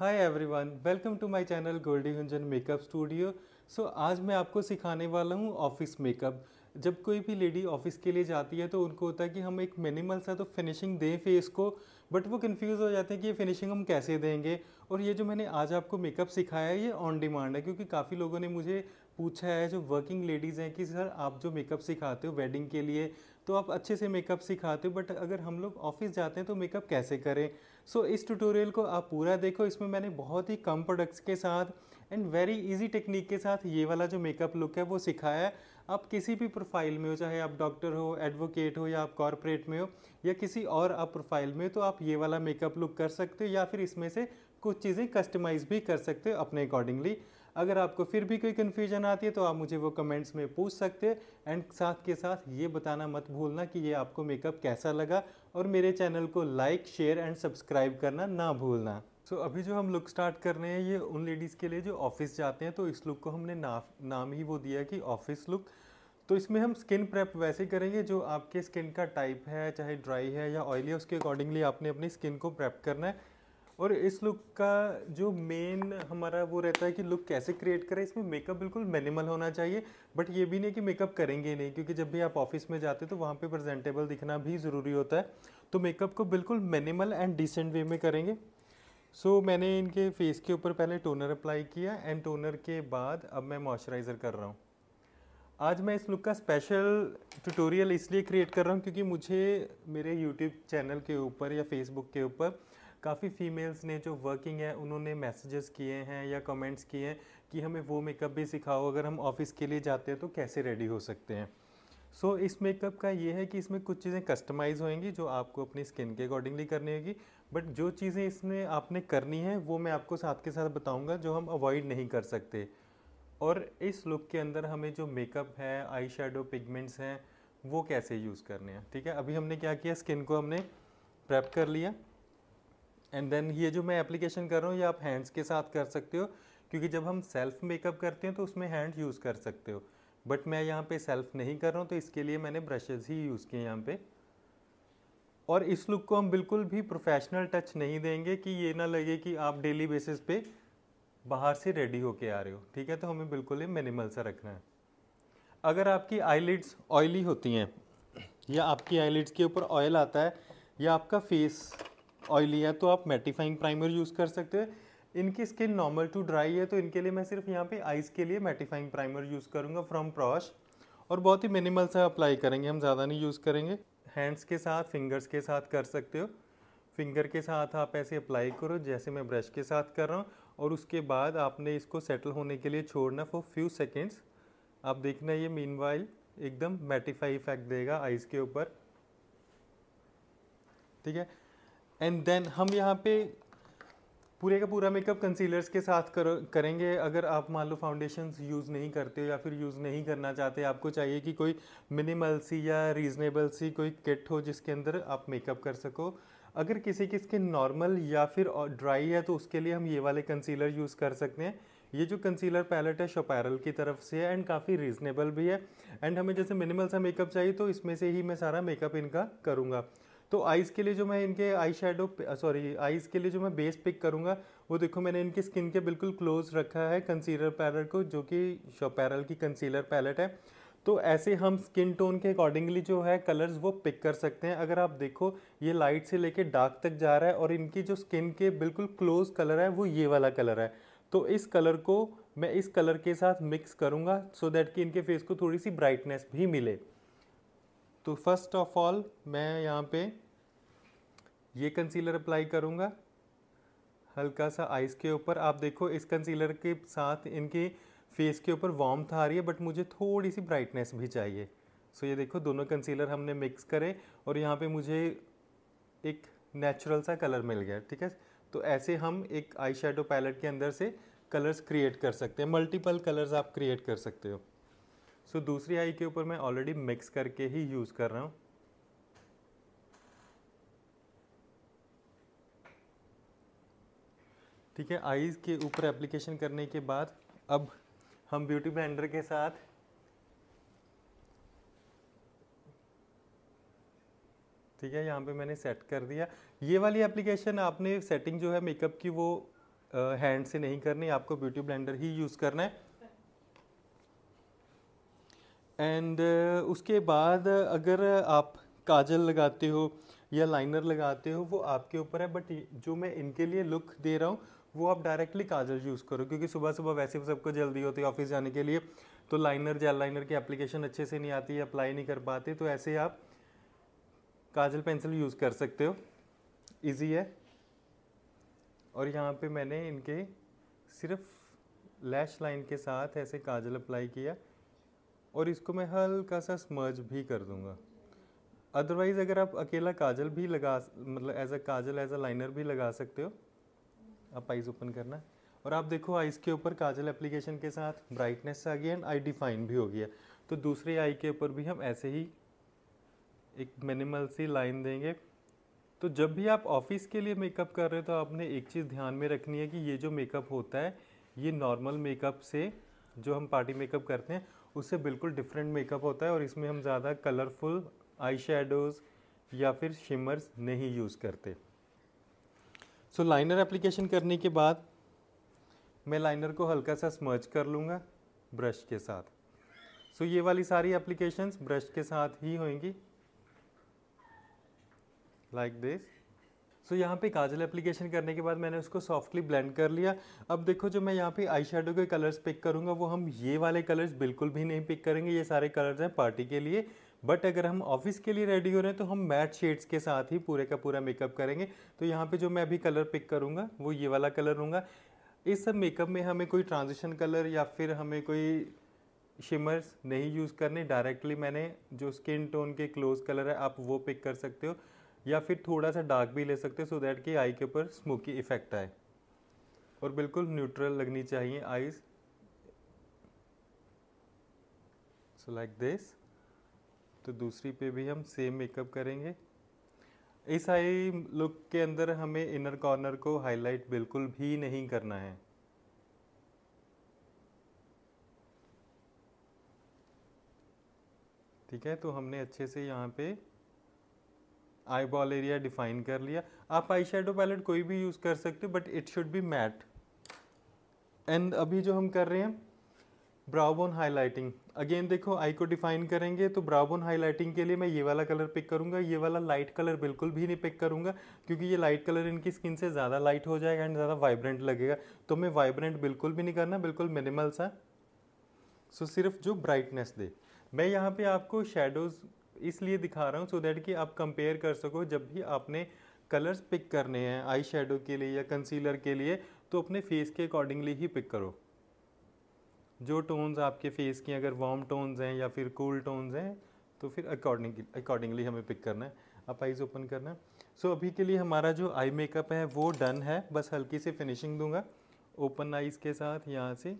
Hi everyone welcome to my channel Goldy Gunjan makeup studio so आज मैं आपको सिखाने वाला हूँ ऑफिस मेकअप जब कोई भी लेडी ऑफिस के लिए जाती है तो उनको होता है कि हम एक मिनिमल सा तो फिनिशिंग दें फेस को बट वो कंफ्यूज हो जाते हैं कि ये फिनिशिंग हम कैसे देंगे और ये जो मैंने आज आपको मेकअप सिखाया है ये ऑन डिमांड है क्योंकि काफ़ी लोगों ने मुझे पूछा है जो वर्किंग लेडीज़ हैं कि सर आप जो मेकअप सिखाते हो वेडिंग के लिए तो आप अच्छे से मेकअप सिखाते हो बट अगर हम लोग ऑफिस जाते हैं तो मेकअप कैसे करें सो so, इस ट्यूटोरियल को आप पूरा देखो इसमें मैंने बहुत ही कम प्रोडक्ट्स के साथ एंड वेरी इजी टेक्निक के साथ ये वाला जो मेकअप लुक है वो सिखाया है आप किसी भी प्रोफाइल में हो चाहे आप डॉक्टर हो एडवोकेट हो या आप कॉरपोरेट में हो या किसी और आप प्रोफाइल में हो तो आप ये वाला मेकअप लुक कर सकते हो या फिर इसमें से कुछ चीज़ें कस्टमाइज़ भी कर सकते हो अपने अकॉर्डिंगली अगर आपको फिर भी कोई कन्फ्यूजन आती है तो आप मुझे वो कमेंट्स में पूछ सकते हैं एंड साथ के साथ ये बताना मत भूलना कि ये आपको मेकअप कैसा लगा और मेरे चैनल को लाइक शेयर एंड सब्सक्राइब करना ना भूलना सो so, अभी जो हम लुक स्टार्ट कर रहे हैं ये उन लेडीज़ के लिए जो ऑफिस जाते हैं तो इस लुक को हमने ना, नाम ही वो दिया कि ऑफिस लुक तो इसमें हम स्किन प्रेप वैसे करेंगे जो आपके स्किन का टाइप है चाहे ड्राई है या ऑयली है उसके अकॉर्डिंगली आपने अपनी स्किन को प्रेप करना है और इस लुक का जो मेन हमारा वो रहता है कि लुक कैसे क्रिएट करें इसमें मेकअप बिल्कुल मिनिमल होना चाहिए बट ये भी नहीं कि मेकअप करेंगे नहीं क्योंकि जब भी आप ऑफिस में जाते तो वहाँ पे प्रेजेंटेबल दिखना भी ज़रूरी होता है तो मेकअप को बिल्कुल मिनिमल एंड डिसेंट वे में करेंगे सो so, मैंने इनके फेस के ऊपर पहले टोनर अप्लाई किया एंड टोनर के बाद अब मैं मॉइस्चराइज़र कर रहा हूँ आज मैं इस लुक का स्पेशल ट्यूटोरियल इसलिए क्रिएट कर रहा हूँ क्योंकि मुझे मेरे यूट्यूब चैनल के ऊपर या फेसबुक के ऊपर काफ़ी फ़ीमेल्स ने जो वर्किंग है उन्होंने मैसेजेस किए हैं या कमेंट्स किए हैं कि हमें वो मेकअप भी सिखाओ अगर हम ऑफिस के लिए जाते हैं तो कैसे रेडी हो सकते हैं सो so, इस मेकअप का ये है कि इसमें कुछ चीज़ें कस्टमाइज़ होंगी जो आपको अपनी स्किन के अकॉर्डिंगली करनी होगी बट जो चीज़ें इसमें आपने करनी है वो मैं आपको साथ के साथ बताऊंगा जो हम अवॉइड नहीं कर सकते और इस लुक के अंदर हमें जो मेकअप है आई शेडो पिगमेंट्स हैं वो कैसे यूज़ करने हैं ठीक है अभी हमने क्या किया स्किन को हमने प्रेप कर लिया एंड देन ये जो मैं एप्लीकेशन कर रहा हूँ ये आप हैंड्स के साथ कर सकते हो क्योंकि जब हम सेल्फ मेकअप करते हैं तो उसमें हैंड यूज़ कर सकते हो बट मैं यहाँ पे सेल्फ नहीं कर रहा हूँ तो इसके लिए मैंने ब्रशेज़ ही यूज़ किए यहाँ पे और इस लुक को हम बिल्कुल भी प्रोफेशनल टच नहीं देंगे कि ये ना लगे कि आप डेली बेसिस पे बाहर से रेडी होके आ रहे हो ठीक है तो हमें बिल्कुल ही मिनिमल सा रखना है अगर आपकी आईलिड्स ऑयली होती हैं या आपकी आईलिड्स के ऊपर ऑयल आता है या आपका फेस ऑयली है तो आप मेटिफाइंग प्राइमर यूज़ कर सकते हैं इनकी स्किन नॉर्मल टू ड्राई है तो इनके लिए मैं सिर्फ यहाँ पे आइस के लिए मेटिफाइंग प्राइमर यूज़ करूँगा फ्रॉम प्रॉश और बहुत ही मिनिमल सा अप्लाई करेंगे हम ज़्यादा नहीं यूज़ करेंगे हैंड्स के साथ फिंगर्स के साथ कर सकते हो फिंगर के साथ आप ऐसे अप्लाई करो जैसे मैं ब्रश के साथ कर रहा हूँ और उसके बाद आपने इसको सेटल होने के लिए छोड़ना फॉर फ्यू सेकेंड्स आप देखना ये मीन एकदम मेटिफाई इफेक्ट देगा आइज़ के ऊपर ठीक है एंड देन हम यहाँ पे पूरे का पूरा मेकअप कंसीलर्स के साथ कर, करेंगे अगर आप मान लो फाउंडेशन यूज़ नहीं करते हो या फिर यूज़ नहीं करना चाहते आपको चाहिए कि कोई मिनिमल सी या रीज़नेबल सी कोई किट हो जिसके अंदर आप मेकअप कर सको अगर किसी की स्किन नॉर्मल या फिर ड्राई है तो उसके लिए हम ये वाले कंसीलर यूज़ कर सकते हैं ये जो कंसीलर पैलेट है शोपैरल की तरफ से है एंड काफ़ी रीज़नेबल भी है एंड हमें जैसे मिनिमल सा मेकअप चाहिए तो इसमें से ही मैं सारा मेकअप इनका करूँगा तो आइज़ के लिए जो मैं इनके आई शेडो सॉरी आइज़ के लिए जो मैं बेस पिक करूँगा वो देखो मैंने इनकी स्किन के बिल्कुल क्लोज रखा है कंसीलर पैलेट को जो कि पैरल की कंसीलर पैलेट है तो ऐसे हम स्किन टोन के अकॉर्डिंगली जो है कलर्स वो पिक कर सकते हैं अगर आप देखो ये लाइट से लेके डार्क तक जा रहा है और इनकी जो स्किन के बिल्कुल क्लोज कलर है वो ये वाला कलर है तो इस कलर को मैं इस कलर के साथ मिक्स करूँगा सो दैट कि इनके फेस को थोड़ी सी ब्राइटनेस भी मिले तो फर्स्ट ऑफ ऑल मैं यहाँ पे ये कंसीलर अप्लाई करूँगा हल्का सा आइस के ऊपर आप देखो इस कंसीलर के साथ इनके फेस के ऊपर वार्म आ रही है बट मुझे थोड़ी सी ब्राइटनेस भी चाहिए सो ये देखो दोनों कंसीलर हमने मिक्स करे और यहाँ पे मुझे एक नेचुरल सा कलर मिल गया ठीक है तो ऐसे हम एक आई पैलेट के अंदर से कलर्स क्रिएट कर सकते हैं मल्टीपल कलर्स आप क्रिएट कर सकते हो सो so, दूसरी आई के ऊपर मैं ऑलरेडी मिक्स करके ही यूज़ कर रहा हूँ ठीक है आईज़ के ऊपर एप्लीकेशन करने के बाद अब हम ब्यूटी ब्लेंडर के साथ ठीक है यहाँ पे मैंने सेट कर दिया ये वाली एप्लीकेशन आपने सेटिंग जो है मेकअप की वो हैंड से नहीं करनी आपको ब्यूटी ब्लेंडर ही यूज़ करना है एंड uh, उसके बाद अगर आप काजल लगाते हो या लाइनर लगाते हो वो आपके ऊपर है बट जो मैं इनके लिए लुक दे रहा हूँ वो आप डायरेक्टली काजल यूज़ करो क्योंकि सुबह सुबह वैसे भी सबको जल्दी होती है ऑफिस जाने के लिए तो लाइनर जेल लाइनर की एप्लीकेशन अच्छे से नहीं आती अप्लाई नहीं कर पाते तो ऐसे आप काजल पेंसिल यूज़ कर सकते हो ईज़ी है और यहाँ पे मैंने इनके सिर्फ लैश लाइन के साथ ऐसे काजल अप्लाई किया और इसको मैं हल्का सा स्मर्ज भी कर दूँगा अदरवाइज़ अगर आप अकेला काजल भी लगा मतलब as a kajal as a liner भी लगा सकते हो आप आइज़ ओपन करना है और आप देखो आइज़ के ऊपर काजल एप्लीकेशन के साथ ब्राइटनेस आ गई एंड आई डिफाइन भी हो गया तो दूसरे आई के ऊपर भी हम ऐसे ही एक मिनिमल सी लाइन देंगे तो जब भी आप ऑफिस के लिए मेकअप कर रहे हो तो आपने एक चीज़ ध्यान में रखनी है कि ये जो मेकअप होता है ये नॉर्मल मेकअप से जो हम पार्टी मेकअप करते हैं उससे बिल्कुल डिफरेंट मेकअप होता है और इसमें हम ज़्यादा कलरफुल आई शेडोज़ या फिर शिमर्स नहीं यूज़ करते सो लाइनर एप्लीकेशन करने के बाद मैं लाइनर को हल्का सा स्मर्च कर लूँगा ब्रश के साथ सो so, ये वाली सारी एप्लीकेशंस ब्रश के साथ ही होंगी like like this so so, यहाँ पे काजल एप्लीकेशन करने के बाद मैंने उसको सॉफ्टली ब्लेंड कर लिया अब देखो जो मैं यहाँ पे आई शेडो के कलर्स पिक करूँगा वो हम ये वाले कलर्स बिल्कुल भी नहीं पिक करेंगे ये सारे कलर्स हैं पार्टी के लिए बट अगर हम ऑफिस के लिए रेडी हो रहे हैं तो हम मैट शेड्स के साथ ही पूरे का पूरा मेकअप करेंगे तो यहाँ पर जो मैं अभी कलर पिक करूँगा वो ये वाला कलर लूँगा इस सब मेकअप में हमें कोई ट्रांजिशन कलर या फिर हमें कोई शिमर्स नहीं यूज़ करने डायरेक्टली मैंने जो स्किन टोन के क्लोज कलर है आप वो पिक कर सकते हो या फिर थोड़ा सा डार्क भी ले सकते हैं सो दैट कि आई के ऊपर स्मोकी इफेक्ट आए और बिल्कुल न्यूट्रल लगनी चाहिए आईज सो लाइक दिस तो दूसरी पे भी हम सेम मेकअप करेंगे इस आई लुक के अंदर हमें इनर कॉर्नर को हाईलाइट बिल्कुल भी नहीं करना है ठीक है तो हमने अच्छे से यहाँ पे आई बॉल एरिया डिफाइन कर लिया आप आई शेडो पैलेट कोई भी यूज़ कर सकते हो but it should be matte and अभी जो हम कर रहे हैं ब्राउबोन हाईलाइटिंग अगेन देखो आई को डिफाइन करेंगे तो ब्राउबोन हाईलाइटिंग के लिए मैं ये वाला कलर पिक करूंगा ये वाला लाइट कलर बिल्कुल भी नहीं पिक करूंगा क्योंकि ये लाइट कलर इनकी स्किन से ज़्यादा लाइट हो जाएगा एंड ज़्यादा वाइब्रेंट लगेगा तो मैं वाइब्रेंट बिल्कुल भी नहीं करना बिल्कुल मिनिमल सा सो so, सिर्फ जो ब्राइटनेस दे मैं यहाँ पे आपको शेडोज़ इसलिए दिखा रहा हूँ सो दैट कि आप कंपेयर कर सको जब भी आपने कलर्स पिक करने हैं आई शेडो के लिए या कंसीलर के लिए तो अपने फेस के अकॉर्डिंगली ही पिक करो जो टोन्स आपके फेस की अगर वार्म टोन्स हैं या फिर कूल टोन्स हैं तो फिर अकॉर्डिंग अकॉर्डिंगली हमें पिक करना है आप आइज़ ओपन करना है सो so, अभी के लिए हमारा जो आई मेकअप है वो डन है बस हल्की सी फिनिशिंग दूंगा ओपन आइज़ के साथ यहाँ से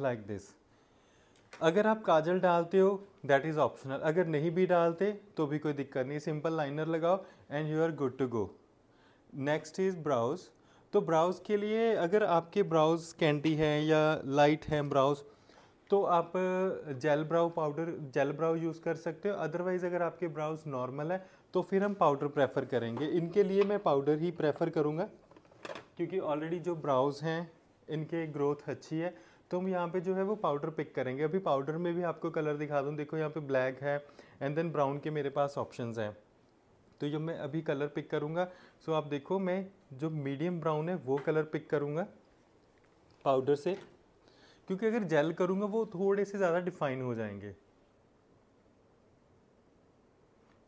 लाइक दिस अगर आप काजल डालते हो दैट इज़ ऑप्शनल अगर नहीं भी डालते तो भी कोई दिक्कत नहीं सिंपल लाइनर लगाओ and you are good to go next is brows तो ब्राउज के लिए अगर आपके ब्राउज कैंटी है या लाइट है ब्राउज तो आप gel brow powder gel brow use कर सकते हो अदरवाइज़ अगर आपके ब्राउज नॉर्मल है तो फिर हम पाउडर प्रेफर करेंगे इनके लिए मैं पाउडर ही प्रेफर करूँगा क्योंकि ऑलरेडी जो ब्राउज हैं इनके ग्रोथ अच्छी है तो हम यहाँ पे जो है वो पाउडर पिक करेंगे अभी पाउडर में भी आपको कलर दिखा दूँ देखो यहाँ पे ब्लैक है एंड देन ब्राउन के मेरे पास ऑप्शंस हैं तो जब मैं अभी कलर पिक करूँगा सो आप देखो मैं जो मीडियम ब्राउन है वो कलर पिक करूँगा पाउडर से क्योंकि अगर जेल करूँगा वो थोड़े से ज़्यादा डिफाइन हो जाएंगे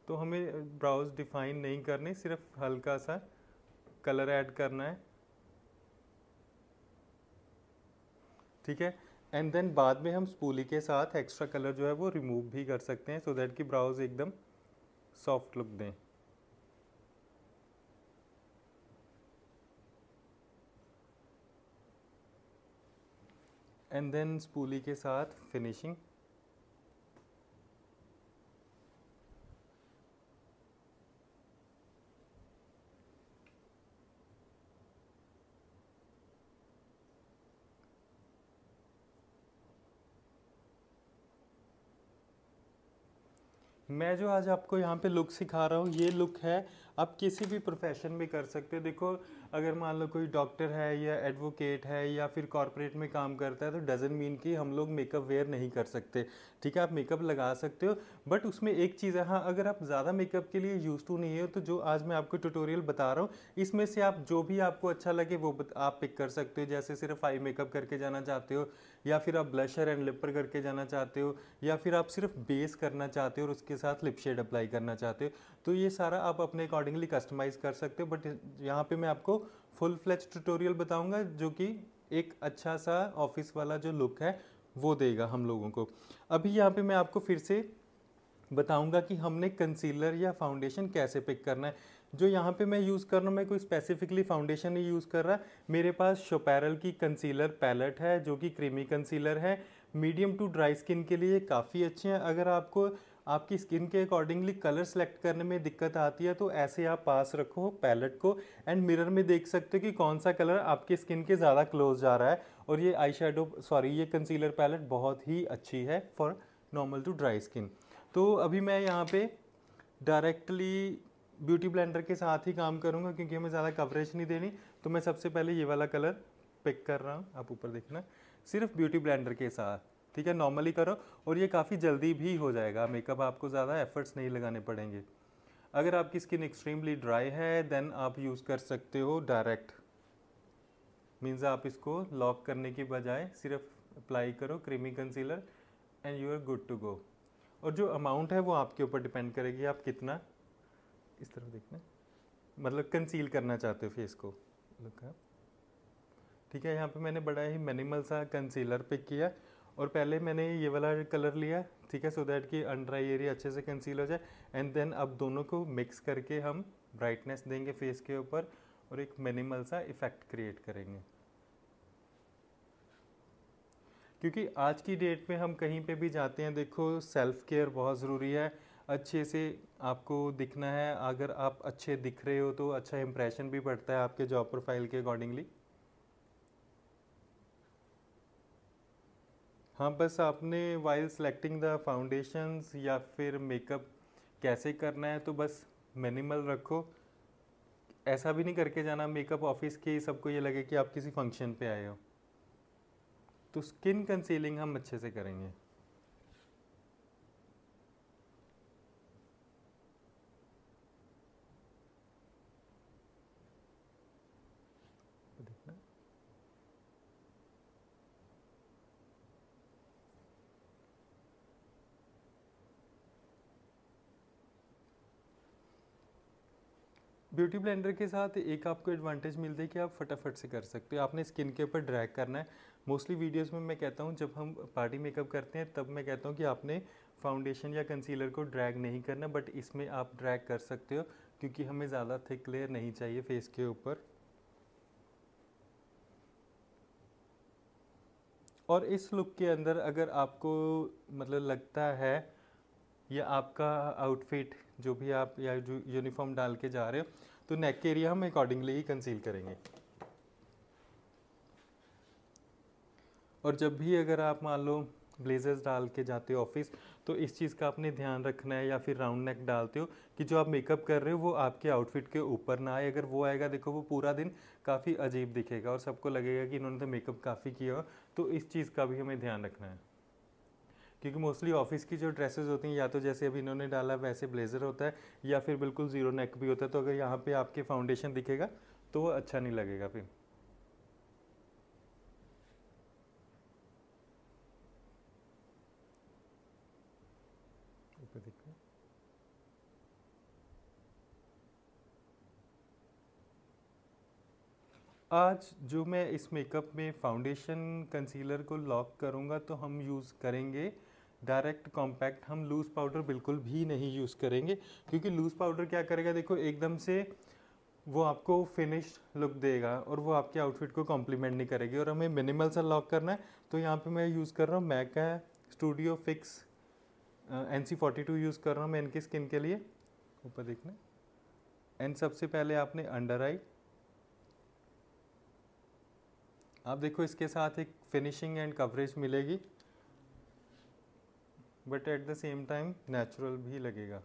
तो हमें ब्राउज डिफाइन नहीं करने सिर्फ हल्का सा कलर ऐड करना है ठीक है एंड देन बाद में हम स्पूली के साथ एक्स्ट्रा कलर जो है वो रिमूव भी कर सकते हैं सो दैट कि ब्राउज एकदम सॉफ्ट लुक दें एंड देन स्पूली के साथ फिनिशिंग मैं जो आज आपको यहाँ पे लुक सिखा रहा हूँ ये लुक है आप किसी भी प्रोफेशन में कर सकते हो देखो अगर मान लो कोई डॉक्टर है या एडवोकेट है या फिर कॉरपोरेट में काम करता है तो डजन मीन कि हम लोग मेकअप वेयर नहीं कर सकते ठीक है आप मेकअप लगा सकते हो बट उसमें एक चीज़ है हाँ अगर आप ज़्यादा मेकअप के लिए यूज़ टू नहीं हो तो जो आज मैं आपको ट्यूटोरियल बता रहा हूँ इसमें से आप जो भी आपको अच्छा लगे वो आप पिक कर सकते हो जैसे सिर्फ आई मेकअप करके जाना चाहते हो या फिर आप ब्लशर एंड लिपर करके जाना चाहते हो या फिर आप सिर्फ बेस करना चाहते हो और उसके साथ लिप शेड अप्लाई करना चाहते हो तो ये सारा आप अपने अकॉर्डिंगली कस्टमाइज़ कर सकते हो बट यहाँ पर मैं आपको फुल फ्लैच ट्यूटोरियल बताऊँगा जो कि एक अच्छा सा ऑफिस वाला जो लुक है वो देगा हम लोगों को अभी यहाँ पे मैं आपको फिर से बताऊंगा कि हमने कंसीलर या फाउंडेशन कैसे पिक करना है जो यहाँ पे मैं यूज़ कर रहा हूँ मैं कोई स्पेसिफिकली फाउंडेशन नहीं यूज़ कर रहा मेरे पास शोपैरल की कंसीलर पैलेट है जो कि क्रीमी कंसीलर है मीडियम टू ड्राई स्किन के लिए काफ़ी अच्छे हैं अगर आपको आपकी स्किन के अकॉर्डिंगली कलर सेलेक्ट करने में दिक्कत आती है तो ऐसे आप पास रखो पैलेट को एंड मिरर में देख सकते हो कि कौन सा कलर आपकी स्किन के ज़्यादा क्लोज जा रहा है और ये आई सॉरी ये कंसीलर पैलेट बहुत ही अच्छी है for normal to dry skin तो अभी मैं यहाँ पे डायरेक्टली ब्यूटी ब्लेंडर के साथ ही काम करूँगा क्योंकि हमें ज़्यादा कवरेज नहीं देनी तो मैं सबसे पहले ये वाला कलर पिक कर रहा हूँ आप ऊपर देखना सिर्फ ब्यूटी ब्लेंडर के साथ ठीक है नॉर्मली करो और ये काफ़ी जल्दी भी हो जाएगा मेकअप आपको ज़्यादा एफर्ट्स नहीं लगाने पड़ेंगे अगर आपकी स्किन एक्सट्रीमली ड्राई है देन आप यूज़ कर सकते हो डायरेक्ट मीन्स आप इसको लॉक करने के बजाय सिर्फ अप्लाई करो creamy concealer and you are good to go और जो अमाउंट है वो आपके ऊपर डिपेंड करेगी आप कितना इस तरफ देखना मतलब कंसील करना चाहते हो फेस को लुक ठीक है यहाँ पे मैंने बड़ा ही मिनिमल सा कंसीलर पिक किया और पहले मैंने ये वाला कलर लिया ठीक है सो दैट कि अंड्राई एरिया अच्छे से कंसील हो जाए एंड देन अब दोनों को मिक्स करके हम ब्राइटनेस देंगे फेस के ऊपर और एक मिनिमल सा इफ़ेक्ट क्रिएट करेंगे क्योंकि आज की डेट में हम कहीं पे भी जाते हैं देखो सेल्फ़ केयर बहुत ज़रूरी है अच्छे से आपको दिखना है अगर आप अच्छे दिख रहे हो तो अच्छा इम्प्रेशन भी पड़ता है आपके जॉब प्रोफाइल के अकॉर्डिंगली हाँ बस आपने वाइल सेलेक्टिंग द फाउंडेशंस या फिर मेकअप कैसे करना है तो बस मिनिमल रखो ऐसा भी नहीं करके जाना मेकअप ऑफिस के सबको ये लगे कि आप किसी फंक्शन पे आए हो तो स्किन कंसीलिंग हम अच्छे से करेंगे ब्यूटी ब्लेंडर के साथ एक आपको एडवांटेज मिलता है कि आप फटाफट से कर सकते हो आपने स्किन के ऊपर ड्रैग करना है मोस्टली वीडियोस में मैं कहता हूँ जब हम पार्टी मेकअप करते हैं तब मैं कहता हूँ कि आपने फाउंडेशन या कंसीलर को ड्रैग नहीं करना बट इसमें आप ड्रैग कर सकते हो क्योंकि हमें ज़्यादा थिक लेयर नहीं चाहिए फेस के ऊपर और इस लुक के अंदर अगर आपको मतलब लगता है या आपका आउटफिट जो भी आप या जो यूनिफॉर्म डाल के जा रहे हो तो नेक के एरिया हम अकॉर्डिंगली ही कंसील करेंगे और जब भी अगर आप मान लो ब्लेजर्स डाल के जाते हो ऑफिस तो इस चीज़ का आपने ध्यान रखना है या फिर राउंड नेक डालते हो कि जो आप मेकअप कर रहे हो वो आपके आउटफिट के ऊपर ना आए अगर वो आएगा देखो वो पूरा दिन काफ़ी अजीब दिखेगा और सबको लगेगा कि इन्होंने तो मेकअप काफ़ी किया तो इस चीज़ का भी हमें ध्यान रखना है क्योंकि मोस्टली ऑफिस की जो ड्रेसेस होती हैं या तो जैसे अभी इन्होंने डाला वैसे ब्लेजर होता है या फिर बिल्कुल जीरो नेक भी होता है तो अगर यहाँ पे आपके फाउंडेशन दिखेगा तो वो अच्छा नहीं लगेगा फिर आज जो मैं इस मेकअप में फाउंडेशन कंसीलर को लॉक करूंगा तो हम यूज़ करेंगे डायरेक्ट कॉम्पैक्ट हम लूज़ पाउडर बिल्कुल भी नहीं यूज़ करेंगे क्योंकि लूज़ पाउडर क्या करेगा देखो एकदम से वो आपको फिनिश लुक देगा और वो आपके आउटफिट को कॉम्प्लीमेंट नहीं करेगी और हमें मिनिमल सा लॉक करना है तो यहाँ पे मैं यूज़ कर रहा हूँ मैक है studio fix N C forty two use कर रहा हूँ मैं इनकी स्किन के लिए ऊपर देखना एंड सबसे पहले आपने अंडर आई आप देखो इसके साथ एक फिनिशिंग एंड कवरेज मिलेगी but at the same time natural भी लगेगा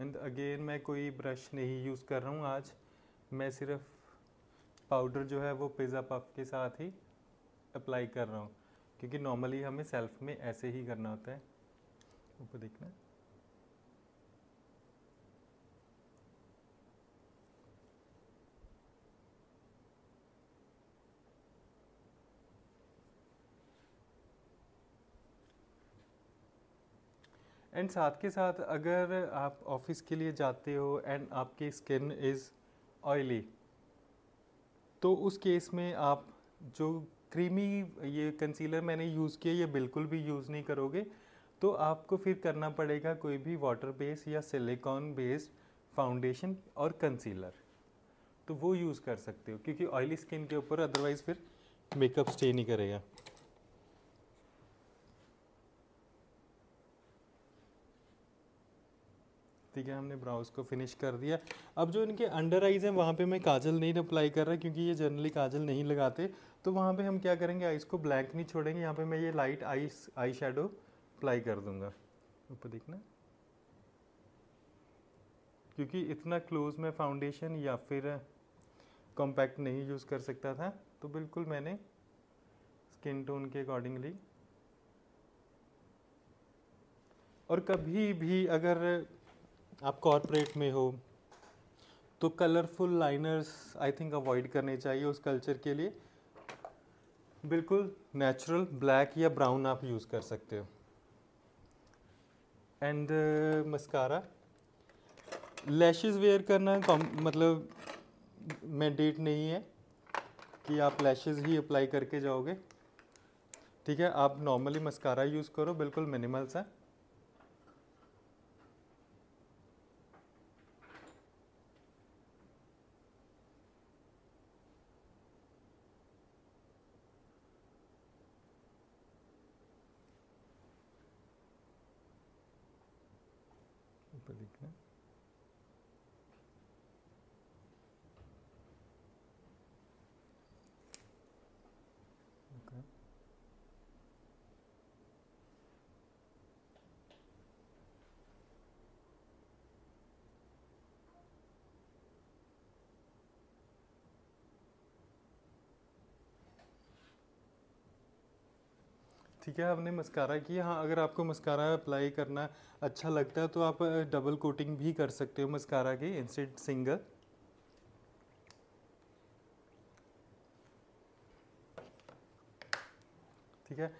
एंड अगेन मैं कोई ब्रश नहीं यूज़ कर रहा हूँ आज मैं सिर्फ पाउडर जो है वो पिज़्ज़ा पफ के साथ ही अप्लाई कर रहा हूँ क्योंकि नॉर्मली हमें सेल्फ में ऐसे ही करना होता है ऊपर देखना है एंड साथ के साथ अगर आप ऑफिस के लिए जाते हो एंड आपकी स्किन इज़ ऑयली तो उस केस में आप जो क्रीमी ये कंसीलर मैंने यूज़ किया ये बिल्कुल भी यूज़ नहीं करोगे तो आपको फिर करना पड़ेगा कोई भी वाटर बेस या सिलिकॉन बेस्ड फाउंडेशन और कंसीलर तो वो यूज़ कर सकते हो क्योंकि ऑयली स्किन के ऊपर अदरवाइज़ फिर मेकअप स्टे नहीं करेगा ठीक है हमने ब्राउज को फिनिश कर दिया अब जो इनके अंडर आइज़ हैं वहाँ पे मैं काजल नहीं अप्लाई कर रहा क्योंकि ये जनरली काजल नहीं लगाते तो वहाँ पे हम क्या करेंगे आइस को ब्लैक नहीं छोड़ेंगे यहाँ पे मैं ये light eyes eye shadow apply कर दूँगा ऊपर देखना क्योंकि इतना क्लोज मैं फाउंडेशन या फिर कॉम्पैक्ट नहीं यूज़ कर सकता था तो बिल्कुल मैंने स्किन टोन के अकॉर्डिंगली और कभी भी अगर आप कॉरपोरेट में हो तो colourful liners I think avoid करने चाहिए उस कल्चर के लिए बिल्कुल नेचुरल ब्लैक या ब्राउन आप यूज़ कर सकते हो एंड मस्कारा लैशेस वेयर करना मतलब मैंडेट नहीं है कि आप लैशेस ही अप्लाई करके जाओगे ठीक है आप नॉर्मली मस्कारा यूज़ करो बिल्कुल मिनिमल सा ऊपर है ठीक है हमने मस्कारा किया हाँ अगर आपको मस्कारा अप्लाई करना अच्छा लगता है तो आप डबल कोटिंग भी कर सकते हो मस्कारा की इंस्टेंट सिंगल ठीक है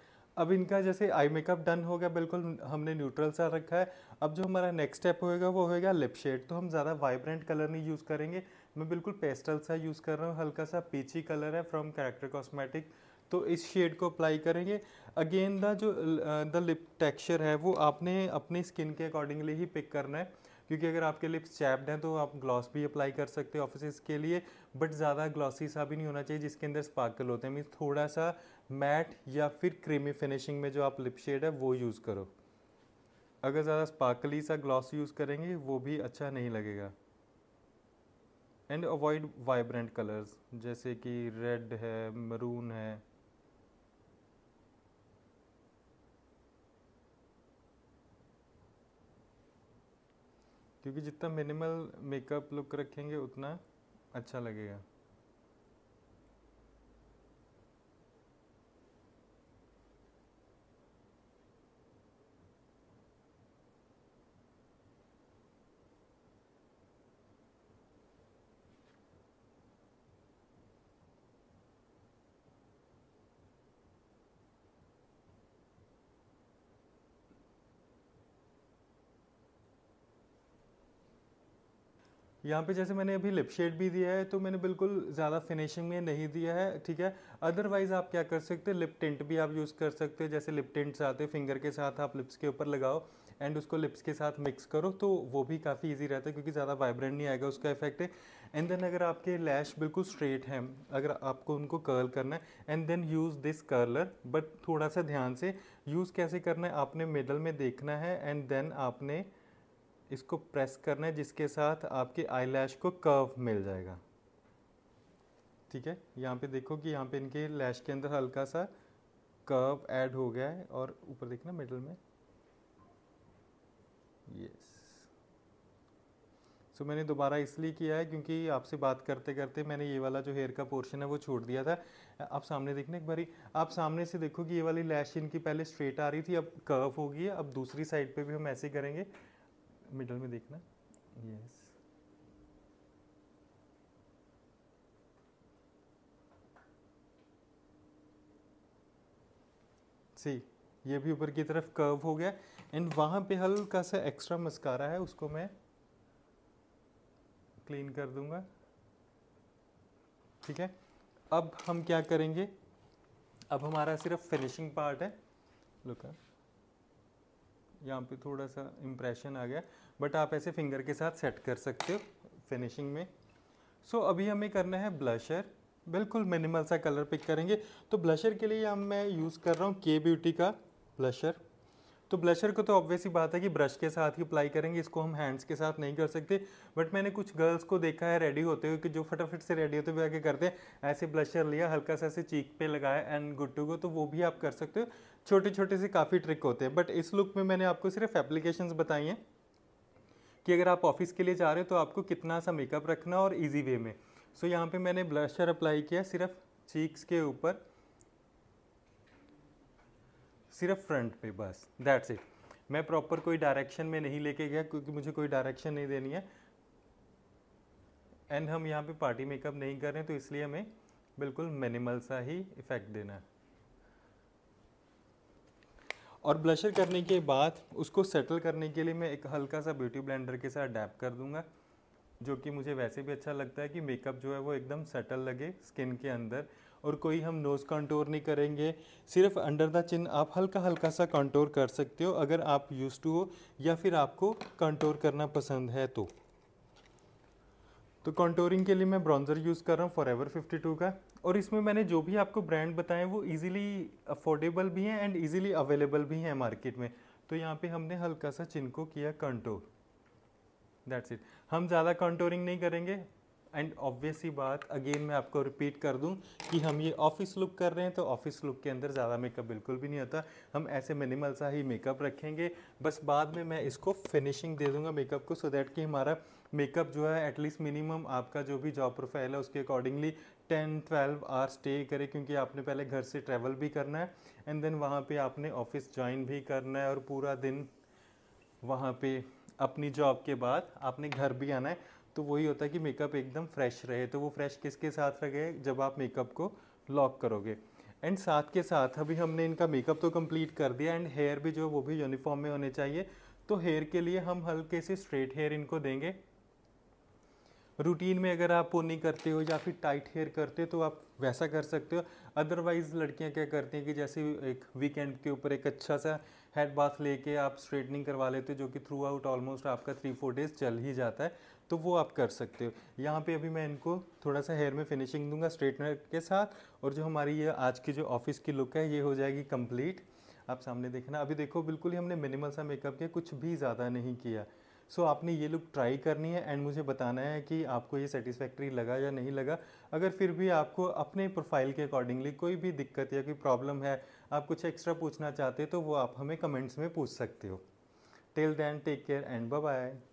अब इनका जैसे आई मेकअप डन हो गया बिल्कुल हमने न्यूट्रल सा रखा है अब जो हमारा नेक्स्ट स्टेप होएगा वो होएगा लिप शेड तो हम ज़्यादा वाइब्रेंट कलर नहीं यूज़ करेंगे मैं बिल्कुल पेस्टल सा यूज़ कर रहा हूँ हल्का सा पीची कलर है फ्रॉम कैरेक्टर कॉस्मेटिक तो इस शेड को अप्लाई करेंगे अगेन द जो द लिप टेक्सचर है वो आपने अपनी स्किन के अकॉर्डिंगली ही पिक करना है क्योंकि अगर आपके लिप्स चैप्ड हैं तो आप ग्लॉस भी अप्लाई कर सकते हो ऑफिस के लिए बट ज़्यादा ग्लॉसी सा भी नहीं होना चाहिए जिसके अंदर स्पार्कल होते हैं मीन थोड़ा सा मैट या फिर क्रीमी फिनिशिंग में जो आप लिप शेड है वो यूज़ करो अगर ज़्यादा स्पार्कली सा ग्लॉस यूज़ करेंगे वो भी अच्छा नहीं लगेगा एंड अवॉइड वाइब्रेंट कलर्स जैसे कि रेड है मरून है क्योंकि जितना मिनिमल मेकअप लुक रखेंगे उतना अच्छा लगेगा यहाँ पे जैसे मैंने अभी लिप शेड भी दिया है तो मैंने बिल्कुल ज़्यादा फिनिशिंग में नहीं दिया है ठीक है अदरवाइज़ आप क्या कर सकते हैं लिप टिंट भी आप यूज़ कर सकते हैं जैसे लिप टिंट्स आते हैं फिंगर के साथ आप लिप्स के ऊपर लगाओ एंड उसको लिप्स के साथ मिक्स करो तो वो भी काफ़ी ईजी रहता है क्योंकि ज़्यादा वाइब्रेंट नहीं आएगा उसका इफेक्ट एंड देन अगर आपके लैश बिल्कुल स्ट्रेट हैं अगर आपको उनको कर्ल करना है and then use this curler but थोड़ा सा ध्यान से यूज़ कैसे करना है आपने मिडल में देखना है एंड देन आपने इसको प्रेस करना है जिसके साथ आपके आई को कर्व मिल जाएगा ठीक है यहाँ पे देखो कि यहाँ पे इनके लैश के अंदर हल्का सा कर्व ऐड हो गया है और ऊपर देखना मिडल में यस सो मैंने दोबारा इसलिए किया है क्योंकि आपसे बात करते करते मैंने ये वाला जो हेयर का पोर्शन है वो छोड़ दिया था आप सामने देखना एक बारी आप सामने से देखो कि ये वाली लैश इनकी पहले स्ट्रेट आ रही थी अब कर्व होगी अब दूसरी साइड पे भी हम ऐसे करेंगे मिडल में देखना यस सी ये भी ऊपर की तरफ कर्व हो गया एंड वहां पे हल्का सा एक्स्ट्रा मस्कारा है उसको मैं क्लीन कर दूंगा ठीक है अब हम क्या करेंगे अब हमारा सिर्फ फिनिशिंग पार्ट है लुक हाँ। यहाँ पे थोड़ा सा इम्प्रेशन आ गया बट आप ऐसे फिंगर के साथ सेट कर सकते हो फिनिशिंग में सो so, अभी हमें करना है ब्लशर बिल्कुल मिनिमल सा कलर पिक करेंगे तो ब्लशर के लिए हम मैं यूज़ कर रहा हूँ के ब्यूटी का ब्लशर तो ब्लशर को तो ऑब्वियस ही बात है कि ब्रश के साथ ही अप्लाई करेंगे इसको हम हैंड्स के साथ नहीं कर सकते बट मैंने कुछ गर्ल्स को देखा है रेडी होते हुए कि जो फटाफट से रेडी होते हुए आगे करते हैं ऐसे ब्लशर लिया हल्का सा ऐसे चीक पे लगाया एंड गुड टू गो तो वो भी आप कर सकते हो छोटे छोटे से काफ़ी ट्रिक होते हैं बट इस लुक में मैंने आपको सिर्फ एप्लीकेशन बताई हैं कि अगर आप ऑफिस के लिए जा रहे हो तो आपको कितना सा मेकअप रखना और इजी वे में सो so, यहाँ पे मैंने ब्लशर अप्लाई किया सिर्फ चीक्स के ऊपर सिर्फ फ्रंट पे बस दैट्स इट मैं प्रॉपर कोई डायरेक्शन में नहीं लेके गया क्योंकि मुझे कोई डायरेक्शन नहीं देनी है एंड हम यहाँ पे पार्टी मेकअप नहीं कर रहे हैं तो इसलिए हमें बिल्कुल मिनिमल सा ही इफ़ेक्ट देना है और ब्लशर करने के बाद उसको सेटल करने के लिए मैं एक हल्का सा ब्यूटी ब्लेंडर के साथ डैप कर दूंगा जो कि मुझे वैसे भी अच्छा लगता है कि मेकअप जो है वो एकदम सेटल लगे स्किन के अंदर और कोई हम नोज़ कंटोर नहीं करेंगे सिर्फ अंडर द चिन आप हल्का हल्का सा कंटोर कर सकते हो अगर आप यूज़ टू हो या फिर आपको कंटोर करना पसंद है तो तो कंटोरिंग के लिए मैं ब्राउन्ज़र यूज़ कर रहा हूँ फॉर एवर फिफ्टी टू का और इसमें मैंने जो भी आपको ब्रांड बताए वो इजीली अफोर्डेबल भी हैं एंड इजीली अवेलेबल भी हैं मार्केट में तो यहाँ पे हमने हल्का सा चिनको किया कंटोर दैट्स इट हम ज़्यादा कंटोरिंग नहीं करेंगे एंड ऑब्वियस ही बात अगेन मैं आपको रिपीट कर दूं कि हम ये ऑफिस लुक कर रहे हैं तो ऑफिस लुक के अंदर ज़्यादा मेकअप बिल्कुल भी नहीं होता हम ऐसे मिनिमल सा ही मेकअप रखेंगे बस बाद में मैं इसको फिनिशिंग दे दूंगा मेकअप को सो so दैट कि हमारा मेकअप जो है एटलीस्ट मिनिमम आपका जो भी जॉब प्रोफाइल है उसके accordingly ten twelve hour stay करें क्योंकि आपने पहले घर से ट्रैवल भी करना है एंड देन वहाँ पे आपने ऑफिस ज्वाइन भी करना है और पूरा दिन वहाँ पे अपनी जॉब के बाद आपने घर भी आना है तो वही होता है कि मेकअप एकदम फ्रेश रहे तो वो फ्रेश किसके साथ रहे जब आप मेकअप को लॉक करोगे एंड साथ के साथ अभी हमने इनका मेकअप तो कंप्लीट कर दिया एंड हेयर भी जो वो भी यूनिफॉर्म में होने चाहिए तो हेयर के लिए हम हल्के से स्ट्रेट हेयर इनको देंगे रूटीन में अगर आप पोनी करते हो या फिर टाइट हेयर करते हो तो आप वैसा कर सकते हो अदरवाइज़ लड़कियां क्या करती हैं कि जैसे एक वीकेंड के ऊपर एक अच्छा सा हेड बाथ लेके आप स्ट्रेटनिंग करवा लेते हो जो कि थ्रू आउट ऑलमोस्ट आपका थ्री फोर डेज चल ही जाता है तो वो आप कर सकते हो यहाँ पे अभी मैं इनको थोड़ा सा हेयर में फिनिशिंग दूंगा स्ट्रेटनर के साथ और जो हमारी ये आज की जो ऑफिस की लुक है ये हो जाएगी कंप्लीट आप सामने देखना अभी देखो बिल्कुल ही हमने मिनिमल सा मेकअप किया कुछ भी ज़्यादा नहीं किया सो so, आपने ये लुक ट्राई करनी है एंड मुझे बताना है कि आपको ये सेटिस्फैक्ट्री लगा या नहीं लगा अगर फिर भी आपको अपने प्रोफाइल के अकॉर्डिंगली कोई भी दिक्कत या कोई प्रॉब्लम है आप कुछ एक्स्ट्रा पूछना चाहते हो तो वो आप हमें कमेंट्स में पूछ सकते हो till then take care and bye